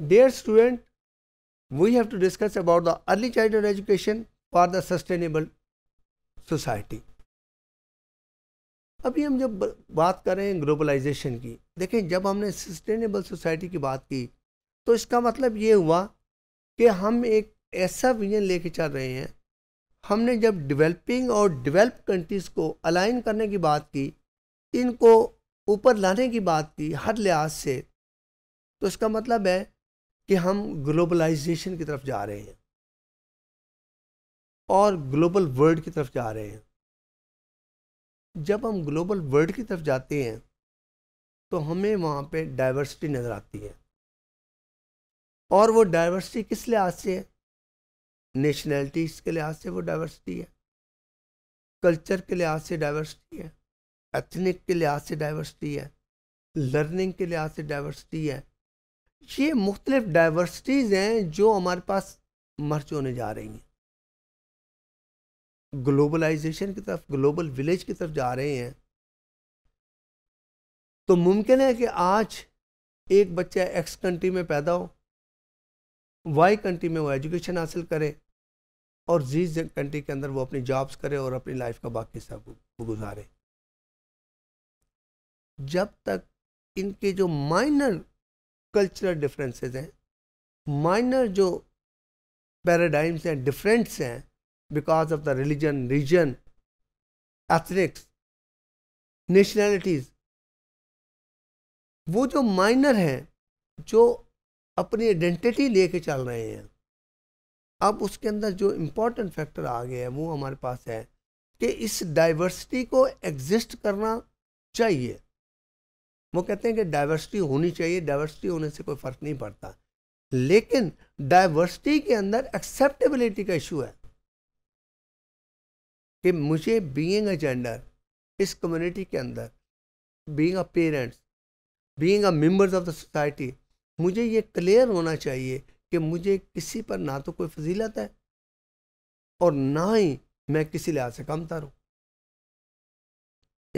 Dear student, we have to discuss about the early childhood education for the sustainable society. अभी हम जब बात कर रहे हैं ग्लोबलाइजेशन की देखें जब हमने सस्टेनेबल सोसाइटी की बात की तो इसका मतलब ये हुआ कि हम एक ऐसा विजन लेके चल रहे हैं हमने जब डेवलपिंग और डेवलप कंट्रीज़ को अलाइन करने की बात की इनको ऊपर लाने की बात की हर लिहाज से तो इसका मतलब है कि हम ग्लोबलाइजेशन की तरफ जा रहे हैं और ग्लोबल वर्ल्ड की तरफ जा रहे हैं जब हम ग्लोबल वर्ल्ड की तरफ जाते हैं तो हमें वहाँ पे डाइवर्सिटी नज़र आती है और वो डाइवर्सिटी किस लिहाज से है नेशनैलिटीज़ के लिहाज से वो डाइवर्सिटी है कल्चर के लिहाज से डाइवर्सिटी है एथनिक के लिहाज से डाइवर्सिटी है लर्निंग के लिहाज से डाइवर्सिटी है ये मुख्तलिफ डाइवर्सिटीज़ हैं जो हमारे पास मर्च होने जा रही हैं ग्लोबलाइजेशन की तरफ ग्लोबल विलेज की तरफ जा रहे हैं तो मुमकिन है कि आज एक बच्चा एक्स कंट्री में पैदा हो वाई कंट्री में वो एजुकेशन हासिल करे और जी कंट्री के अंदर वो अपनी जॉब्स करे और अपनी लाइफ का बाकी हिस्सा गुजारे जब तक इनके जो माइनर कल्चरल डिफरेंसेस हैं माइनर जो पैराडाइम्स हैं डिफरेंट्स हैं because of the religion reason ethnics nationalities वो जो माइनर हैं जो अपनी आइडेंटिटी लेके चल रहे हैं अब उसके अंदर जो इम्पोर्टेंट फैक्टर आ गया है वो हमारे पास है कि इस डाइवर्सिटी को एग्जिस्ट करना चाहिए वो कहते हैं कि डाइवर्सिटी होनी चाहिए डाइवर्सिटी होने से कोई फ़र्क नहीं पड़ता लेकिन डाइवर्सिटी के अंदर एक्सेप्टेबिलिटी का इशू है कि मुझे बीइंग अ जेंडर इस कम्युनिटी के अंदर being a parents being a members of the society मुझे ये क्लियर होना चाहिए कि मुझे किसी पर ना तो कोई फजीलत है और ना ही मैं किसी लिहाज से कम हूँ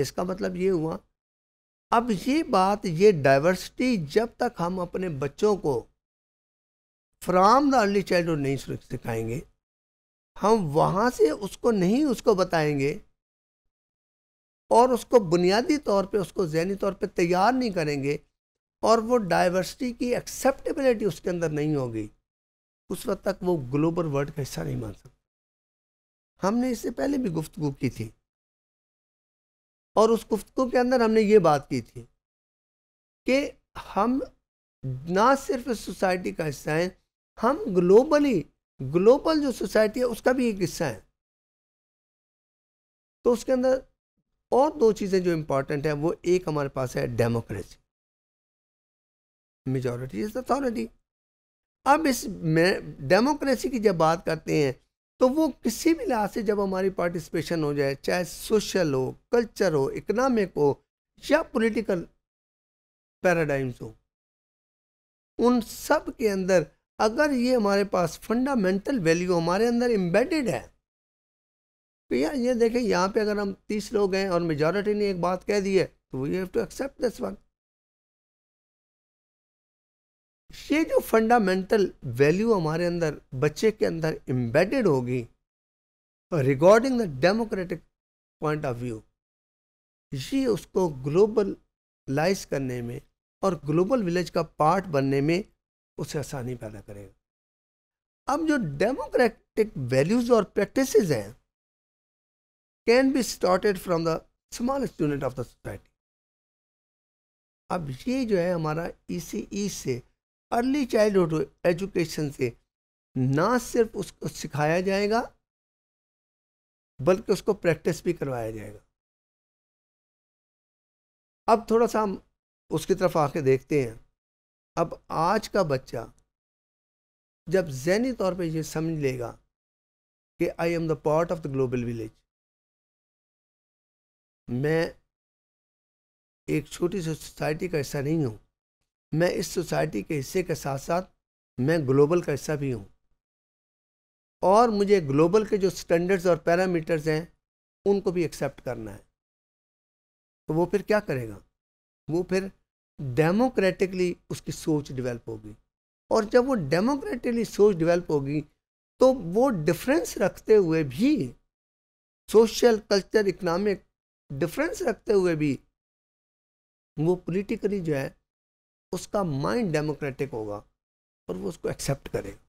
इसका मतलब ये हुआ अब ये बात ये डाइवर्सिटी जब तक हम अपने बच्चों को फ्राम द अर्ली चाइल्डहुड नहीं सिखाएंगे हम वहाँ से उसको नहीं उसको बताएंगे और उसको बुनियादी तौर पे उसको जहनी तौर पे तैयार नहीं करेंगे और वो डाइवर्सिटी की एक्सेप्टेबिलिटी उसके अंदर नहीं होगी उस वक्त तक वो ग्लोबल वर्ल्ड का हिस्सा नहीं मान सकता हमने इससे पहले भी गुफ्तु की थी और उस गुफ्तु के अंदर हमने ये बात की थी कि हम ना सिर्फ सोसाइटी का हिस्सा हैं हम ग्लोबली ग्लोबल जो सोसाइटी है उसका भी एक हिस्सा है तो उसके अंदर और दो चीज़ें जो इम्पॉर्टेंट हैं वो एक हमारे पास है डेमोक्रेसी मेजॉरिटी इज अथॉरिटी अब इस डेमोक्रेसी की जब बात करते हैं तो वो किसी भी लिहाज से जब हमारी पार्टिसिपेशन हो जाए चाहे सोशल हो कल्चर हो इकनॉमिक हो या पॉलिटिकल पैराडाइम्स हो उन सब के अंदर अगर ये हमारे पास फंडामेंटल वैल्यू हमारे अंदर इम्बेडेड है तो यार ये देखें यहाँ पे अगर हम तीस लोग हैं और मेजॉरिटी ने एक बात कह दी है तो we have to accept this one ये जो फंडामेंटल वैल्यू हमारे अंदर बच्चे के अंदर इम्बेडेड होगी regarding the democratic point of view ये उसको ग्लोबलाइज करने में और ग्लोबल विलेज का पार्ट बनने में उसे आसानी पैदा करेगा अब जो डेमोक्रेटिक वैल्यूज और प्रैक्टिस हैं can be started from the smallest unit of the society अब ये जो है हमारा ई e e से अर्ली चाइल्डहुड एजुकेशन से ना सिर्फ उसको सिखाया जाएगा बल्कि उसको प्रैक्टिस भी करवाया जाएगा अब थोड़ा सा हम उसकी तरफ आके देखते हैं अब आज का बच्चा जब जहनी तौर पे ये समझ लेगा कि I am the part of the global village मैं एक छोटी सी सोसाइटी का हिस्सा नहीं हूँ मैं इस सोसाइटी के हिस्से के साथ साथ मैं ग्लोबल का हिस्सा भी हूँ और मुझे ग्लोबल के जो स्टैंडर्ड्स और पैरामीटर्स हैं उनको भी एक्सेप्ट करना है तो वो फिर क्या करेगा वो फिर डेमोक्रेटिकली उसकी सोच डेवलप होगी और जब वो डेमोक्रेटिकली सोच डेवलप होगी तो वो डिफरेंस रखते हुए भी सोशल कल्चर इकनॉमिक डिफरेंस रखते हुए भी वो पॉलिटिकली जो है उसका माइंड डेमोक्रेटिक होगा और वो उसको एक्सेप्ट करेगा